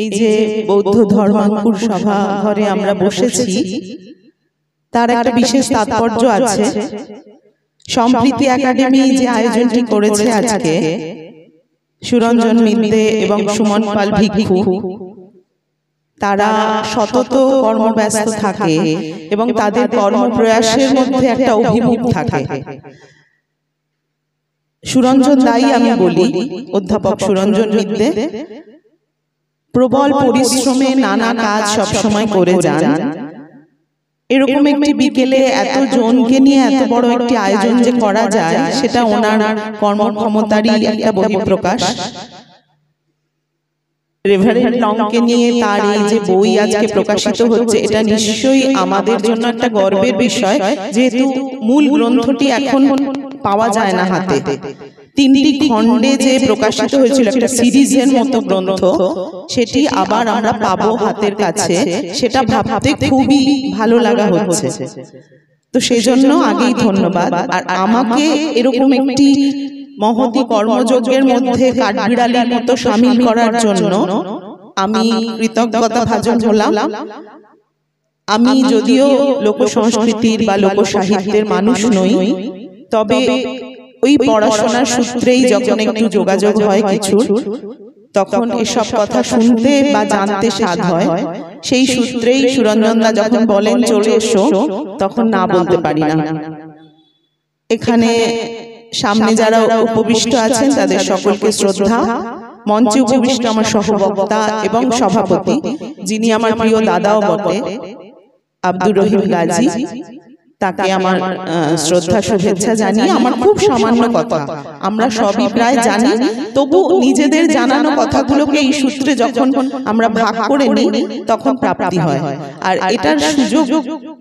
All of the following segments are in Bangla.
এই যে বৌদ্ধ ধর্মাঙ্কুর সভা ঘরে আমরা বসেছি তার একটা বিশেষ তাৎপর্য আছে সম্প্রীতি একাডেমি যে আয়োজনটি করেছে আজকে সুরঞ্জন মিন্দে এবং সুমন পাল ভিক্ষু তারা সতত কর্মব্যস্ত থাকে এবং তাদের কর্মপ্রয়াসের মধ্যে একটা অভিমুখ থাকে সুরঞ্জন দায়ী আমি বলি অধ্যাপক সুরঞ্জন মিন্দে প্রবল পরিশ্রমে নানা কাজ সবসময় করে যান এরকম একটি বিকেলে এত জনকে নিয়ে এত বড় একটি আয়োজন যে করা যায় সেটা ওনার কর্মক্ষমতারই একটা বহিঃপ্রকাশ রেভারেন্ড লংকে নিয়ে তার এই যে বই আজকে প্রকাশিত হচ্ছে এটা নিশ্চয়ই আমাদের জন্য একটা গর্বের বিষয় যেহেতু মূল গ্রন্থটি এখন পাওয়া যায় না হাতে তিনটি খণ্ডে যে প্রকাশিত হয়েছিল একটা সিরিজের মতো গ্রন্থ সেটি আবার আমরা পাবো হাতের কাছে সেটা ভাবতে খুবই ভালো লাগা হচ্ছে তো সেজন্য আগেই ধন্যবাদ আর আমাকে এরকম একটি মহতি কর্মযজ্ঞের মধ্যে কাঠবিড়ালির মতো সামিল করার জন্য আমি কৃতজ্ঞতা ভাজন হলাম আমি যদিও লোক সংস্কৃতির বা লোক সাহিত্যের মানুষ নই তবে ওই পড়াশোনার সূত্রেই যখন একটু যোগাযোগ হয় কিছু তখন এসব কথা শুনতে বা জানতে সাধ হয় সেই সূত্রেই সুরঞ্জনদা যখন বলেন চলে এসো তখন না বলতে পারি না এখানে সামনে যারা উপবিষ্ট আছেন তাদের সকলকে শ্রদ্ধা মঞ্চে উপবিষ্ট আমার সহবক্তা এবং সভাপতি যিনি আমার প্রিয় দাদাও বটে আব্দুর রহিম গাজী তাকে আমার শ্রদ্ধা শুভেচ্ছা জানিয়ে আমার খুব সামান্য কথা আমরা সবই প্রায় জানি তবু নিজেদের জানানো কথাগুলোকে এই সূত্রে যখন আমরা ভাগ করে নিই তখন প্রাপ্তি হয় আর এটার সুযোগ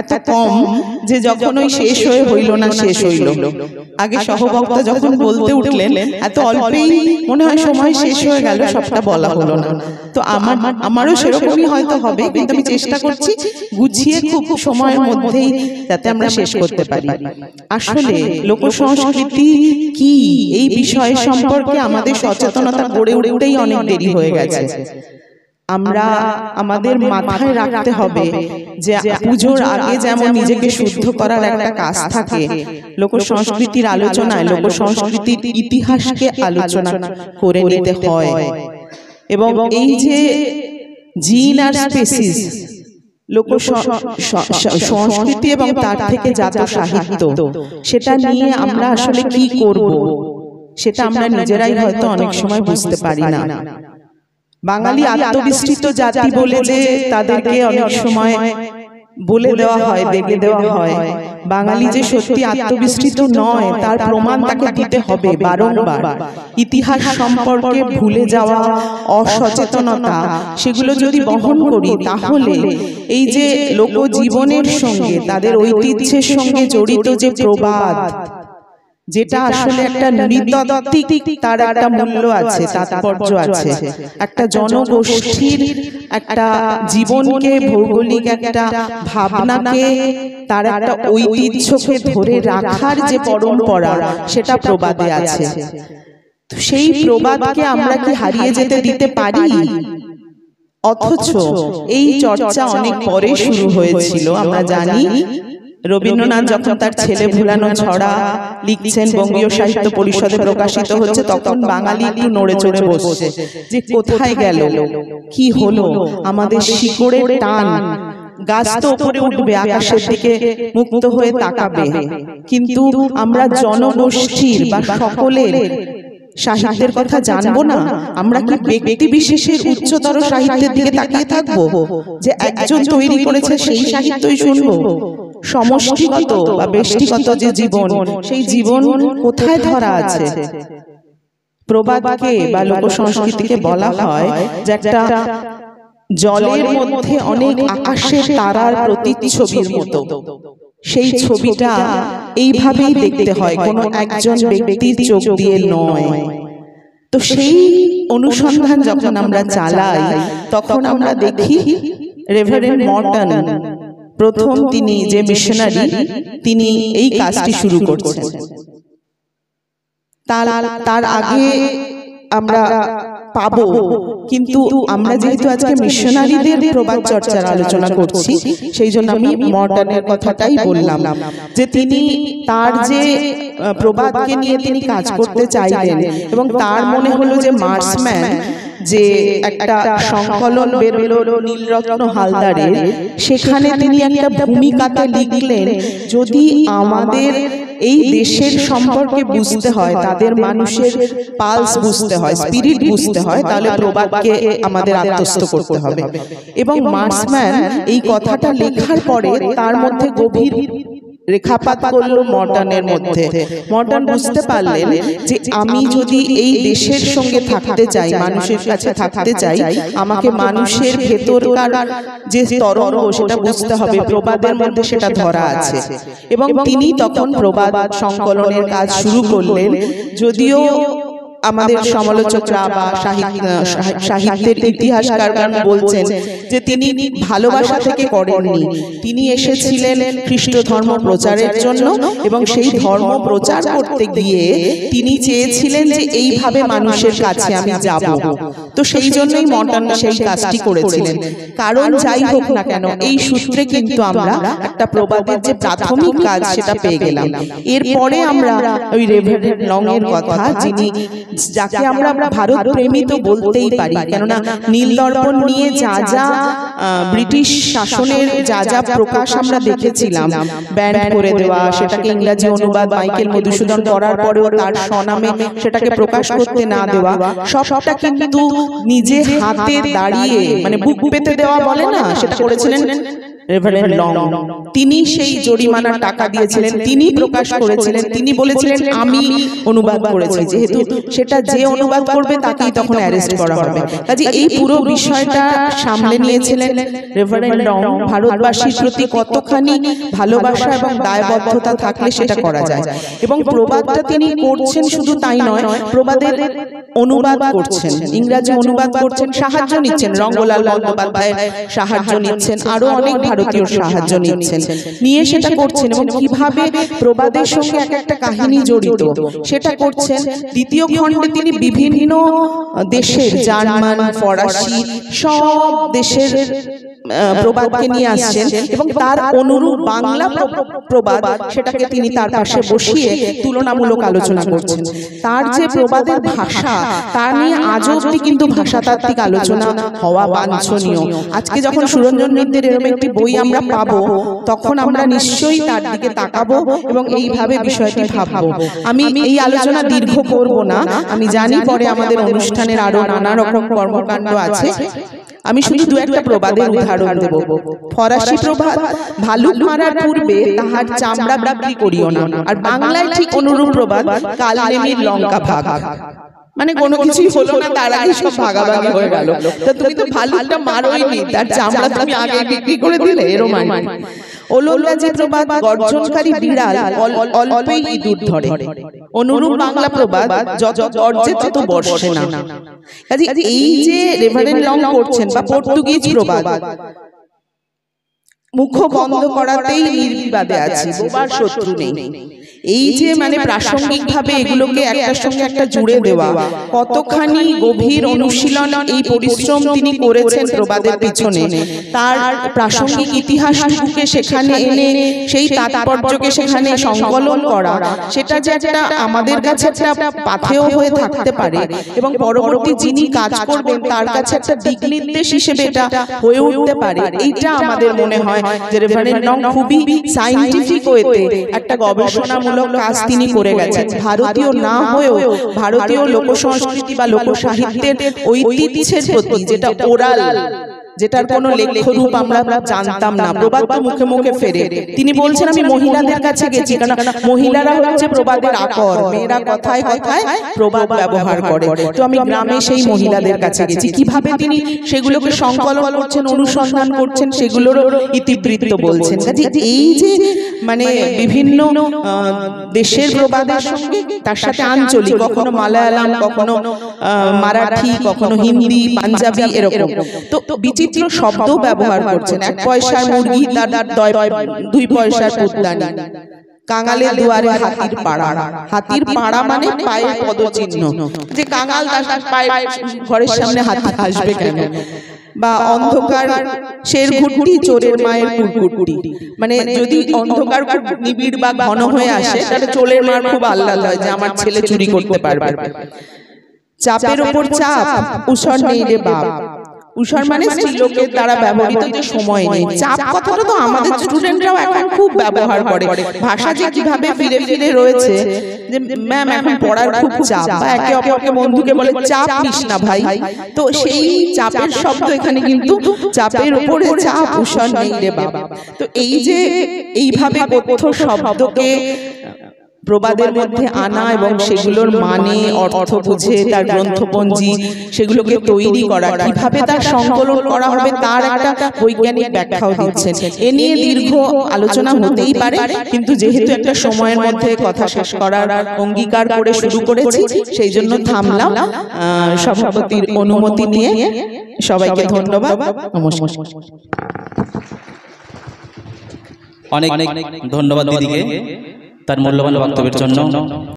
এত কম যে যখন ওই শেষ হয়ে হইল না শেষ হইল আগে সহবক্তা যখন বলতে উঠলেন এত অল্পেই মনে হয় সময় শেষ হয়ে গেল সবটা বলা হলো না তো আমার আমারও সেরকমই হয়তো হবে কিন্তু আমি চেষ্টা করছি গুছিয়ে খুব সময়ের মধ্যেই যাতে আমরা শেষ করতে পারি আসলে লোকসংস্কৃতি কি এই বিষয় সম্পর্কে আমাদের সচেতনতা গড়ে উঠেই অনেক দেরি হয়ে গেছে আমরা আমাদের মাথায় রাখতে হবে যে পুজোর আগে যেমন নিজেকে শুদ্ধ করার একটা কাজ থাকে লোক সংস্কৃতির আলোচনায় লোক সংস্কৃতির ইতিহাসকে আলোচনা করে নিতে হয় এবং এই যে জিন আর স্পেসিস লোক সংস্কৃতি এবং তার থেকে যা সাহিত্য সেটা নিয়ে আমরা আসলে কি করব সেটা আমরা নিজেরাই হয়তো অনেক সময় বুঝতে পারি না বাঙালি আত্মবিস্তৃত জাতি বলে যে তাদেরকে অনেক সময় বলে দেওয়া হয় বেঁকে দেওয়া হয় বাঙালি যে সত্যি আত্মবিস্তৃত নয় তার প্রমাণ তাকে দিতে হবে বারংবার ইতিহাস সম্পর্কে ভুলে যাওয়া অসচেতনতা সেগুলো যদি বহন করি তাহলে এই যে লোকজীবনের সঙ্গে তাদের ঐতিহ্যের সঙ্গে জড়িত যে প্রবাদ যেটা আসলে একটা নৃতাত্ত্বিক তার একটা মূল্য আছে তাৎপর্য আছে একটা জনগোষ্ঠীর একটা জীবনকে ভৌগোলিক একটা ভাবনাকে তার একটা ঐতিহ্যকে ধরে রাখার যে পরম্পরা সেটা প্রবাদে আছে সেই প্রবাদকে আমরা কি হারিয়ে যেতে দিতে পারি অথচ এই চর্চা অনেক পরে শুরু হয়েছিল আমরা জানি রবীন্দ্রনাথ যখন তার ছেলে ভুলানো ছড়া লিখছেন বঙ্গীয় সাহিত্য পরিষদে প্রকাশিত হচ্ছে তখন বাঙালি একটু নড়ে চড়ে বসছে যে কোথায় গেল কি হলো আমাদের শিকড়ের টান গাছ তো উপরে উঠবে আকাশের দিকে মুক্ত হয়ে তাকাবে কিন্তু আমরা জনগোষ্ঠীর বা সকলের সাহিত্যের কথা জানবো না আমরা কি ব্যক্তি বিশেষের উচ্চতর সাহিত্যের দিকে তাকিয়ে থাকবো যে একজন তৈরি করেছে সেই সাহিত্যই শুনবো সমষ্টিগত বা ব্যষ্টিগত যে জীবন সেই জীবন কোথায় ধরা আছে প্রবাদকে বা লোক সংস্কৃতিকে বলা হয় যে একটা জলের মধ্যে অনেক আকাশের তারার প্রতিচ্ছবির মতো সেই ছবিটা এইভাবেই দেখতে হয় কোনো একজন ব্যক্তির চোখ দিয়ে নয় তো সেই অনুসন্ধান যখন আমরা চালাই তখন আমরা দেখি প্রথম তিনি যে মিশনারি তিনি এই কাজটি শুরু করছেন তার আগে আমরা পাব কিন্তু আমরা যেহেতু আজকে মিশনারিদের প্রবাদ চর্চার আলোচনা করছি সেই জন্য আমি মর্ডানের কথাটাই বললাম যে তিনি তার যে প্রবাদকে নিয়ে তিনি কাজ করতে চাইলেন এবং তার মনে হলো যে মার্সম্যান যে একটা সংকলন বেরোলো নীলরত্ন হালদারের সেখানে তিনি একটা ভূমিকাতে লিখলেন যদি আমাদের এই দেশের সম্পর্কে বুঝতে হয় তাদের মানুষের পালস বুঝতে হয় স্পিরিট বুঝতে হয় তাহলে প্রবাদকে আমাদের আত্মস্থ করতে হবে এবং মার্সম্যান এই কথাটা লেখার পরে তার মধ্যে গভীর রেখাপাত করল মর্টানের মধ্যে মর্টান বুঝতে পারলেন যে আমি যদি এই দেশের সঙ্গে থাকতে চাই মানুষের কাছে থাকতে চাই আমাকে মানুষের ভেতরকার যে তরঙ্গ সেটা বুঝতে হবে প্রবাদের মধ্যে সেটা ধরা আছে এবং তিনি তখন প্রবাদ সংকলনের কাজ শুরু করলেন যদিও আমাদের সমালোচকরা বা সাহিত্যের ইতিহাসকার বলছেন যে তিনি ভালোবাসা থেকে করেননি তিনি এসেছিলেন খ্রিস্ট ধর্ম প্রচারের জন্য এবং সেই ধর্ম প্রচার করতে গিয়ে তিনি চেয়েছিলেন যে এইভাবে মানুষের কাছে আমি যাব তো সেই জন্যই মর্টন সেই কাজটি করেছিলেন কারণ যাই হোক না কেন এই সূত্রে কিন্তু আমরা একটা প্রবাদের যে প্রাথমিক কাজ সেটা পেয়ে গেলাম এরপরে আমরা ওই রেভেরেন্ড লং এর কথা যিনি যাকে আমরা ভারত প্রেমী তো বলতেই পারি কেননা নীল দর্পণ নিয়ে যা যা ব্রিটিশ শাসনের যা যা প্রকাশ আমরা দেখেছিলাম ব্যান করে দেওয়া সেটাকে ইংরাজি অনুবাদ মাইকেল মধুসূদন করার পরেও তার স্বনামে সেটাকে প্রকাশ করতে না দেওয়া সবটা কিন্তু নিজে হাতে দাঁড়িয়ে মানে বুক মানে পেতে দেওয়া বলে না সেটা করেছিলেন রেভারেন্ড লং তিনি সেই জরিমানা টাকা দিয়েছিলেন তিনি প্রকাশ করেছিলেন তিনি বলেছিলেন আমি অনুবাদ করেছি যেহেতু সেটা যে অনুবাদ করবে তাকেই তখন অ্যারেস্ট করা হবে কাজে এই পুরো বিষয়টা সামলে নিয়েছিলেন রেভারেন্ড লং ভারতবাসীর প্রতি কতখানি ভালোবাসা এবং দায়বদ্ধতা থাকলে সেটা করা যায় এবং প্রবাদটা তিনি করছেন শুধু তাই নয় প্রবাদের অনুবাদ করছেন ইংরাজি অনুবাদ করছেন সাহায্য নিচ্ছেন রঙ্গলাল বন্দ্যোপাধ্যায়ের সাহায্য নিচ্ছেন আরো অনেক ভারতীয় সাহায্য নিচ্ছেন নিয়ে সেটা করছেন এবং কিভাবে প্রবাদের সঙ্গে এক একটা কাহিনী জড়িত সেটা করছেন দ্বিতীয় খণ্ডে তিনি বিভিন্ন দেশের জার্মান ফরাসি সব দেশের প্রবাদকে নিয়ে আসছেন এবং তার অনুরূপ বাংলা প্রবাদ সেটাকে তিনি তার পাশে বসিয়ে তুলনামূলক আলোচনা করছেন তার যে প্রবাদের ভাষা তা নিয়ে আজও যদি কিন্তু ভাষাতাত্ত্বিক আলোচনা হওয়া বাঞ্ছনীয় আজকে যখন সুরঞ্জন মিত্রের এরকম একটি বই আমরা পাবো তখন আমরা নিশ্চয়ই তার দিকে তাকাবো এবং এইভাবে বিষয়টি ভাবাবো আমি এই আলোচনা দীর্ঘ করব না আমি জানি পরে আমাদের অনুষ্ঠানের আরো নানা রকম কর্মকাণ্ড আছে আমি শুধু দু একটা প্রবাদের উদাহরণ দেব ফরাসি প্রবাদ ভালুক মারার পূর্বে তাহার চামড়া বিক্রি করিও না আর বাংলায় ঠিক অনুরূপ প্রবাদ কালেমির লঙ্কা ভাগ মানে, মানে কোনো কিছুই হলো না তার আগে সব ভাগাভাগি হয়ে গেল তা তুমি তো ভালুকটা নি তার চামড়া তুমি আগে বিক্রি করে দিলে এরম ওলন্দাজি প্রবাদ গর্জনকারী বিড়াল ইঁদুর ধরে অনুরূপ বাংলা প্রবাদ যত তত বর্ষে না কাজে এই যে রেভারেন্ড লং করছেন বা পর্তুগিজ প্রবাদ মুখ বন্ধ করাতেই নির্বিবাদে আছে বোবার শত্রু নেই এই যে মানে, মানে প্রাসঙ্গিক ভাবে এগুলোকে একটা সঙ্গে একটা জুড়ে দেওয়া কতখানি গভীর অনুশীলন এই পরিশ্রম তিনি করেছেন প্রবাদের পিছনে তার প্রাসঙ্গিক ইতিহাস ইতিহাসটুকুকে সেখানে এনে সেই তাৎপর্যকে সেখানে সংকলন করা সেটা যে একটা আমাদের কাছে একটা পাথেও হয়ে থাকতে পারে এবং পরবর্তী যিনি কাজ করবেন তার কাছে একটা দিক নির্দেশ হিসেবে এটা হয়ে উঠতে পারে এইটা আমাদের মনে হয় যে মানে রেভারেন্ড খুবই সাইন্টিফিক ওয়েতে একটা গবেষণা শিক্ষামূলক কাজ তিনি করে গেছেন ভারতীয় না হয়েও ভারতীয় লোকসংস্কৃতি বা লোকসাহিত্যের ঐতিহ্যের প্রতি যেটা ওরাল যেটার কোন লেখরূপ আমরা জানতাম না প্রবাদ মুখে মুখে ফেরে তিনি বলছেন আমি মহিলাদের কাছে গেছি কারণ মহিলারা হচ্ছে প্রবাদের আকর মেয়েরা কথায় কথায় প্রবাদ ব্যবহার করে তো আমি গ্রামে সেই মহিলাদের কাছে গেছি কিভাবে তিনি সেগুলোকে সংকলন করছেন অনুসন্ধান করছেন সেগুলোরও ইতিবৃত্ত বলছেন এই যে মানে, মানে বিভিন্ন দেশের প্রবাদের সঙ্গে তার সাথে আঞ্চলিক কখনো মালায়ালাম কখনো মারাঠি কখনো হিন্দি পাঞ্জাবি এরকম তো বিচিত্র বিচিত্র শব্দ ব্যবহার করছেন এক পয়সার মুরগি দুই পয়সার পুতলানি কাঙালে দুয়ারে হাতির পাড়া হাতির পাড়া মানে পায়ের পদচিহ্ন যে কাঙাল পায়ের ঘরের সামনে হাতি আসবে কেন বা অন্ধকার শের চোরের মায়ের মানে যদি অন্ধকার নিবিড় বা ঘন হয়ে আসে তাহলে চোরের মার খুব আল্লাহ হয় যে আমার ছেলে চুরি করতে পারবে চাপের ওপর চাপ উষণ নেই রে বাপ উষার মানে, মানে স্ত্রীলোকের দ্বারা ব্যবহৃত যে সময় নেই চাপ কথাটা তো আমাদের স্টুডেন্টরাও এখন খুব ব্যবহার করে ভাষা যে কিভাবে ফিরে ফিরে রয়েছে যে ম্যাম এখন পড়ার খুব চাপ বা একে অপরকে বন্ধুকে বলে চাপ নিস না ভাই তো সেই চাপের শব্দ এখানে কিন্তু চাপের উপরে চাপ উষার নেই রে বাবা তো এই যে এইভাবে কথ্য শব্দকে প্রবাদের মধ্যে আনা এবং সেগুলোর মানে, মানে অর্থ বুঝে তার গ্রন্থপঞ্জি সেগুলোকে তৈরি করা কিভাবে তার সংকলন করা হবে তার একটা বৈজ্ঞানিক ব্যাখ্যাও দিচ্ছেন এ নিয়ে দীর্ঘ আলোচনা হতেই পারে কিন্তু যেহেতু একটা সময়ের মধ্যে কথা শেষ করার অঙ্গীকার করে শুরু করেছি সেই জন্য থামলাম সভাপতির অনুমতি নিয়ে সবাইকে ধন্যবাদ নমস্কার অনেক অনেক ধন্যবাদ দিদিকে তার মূল্যবান বক্তব্যের জন্য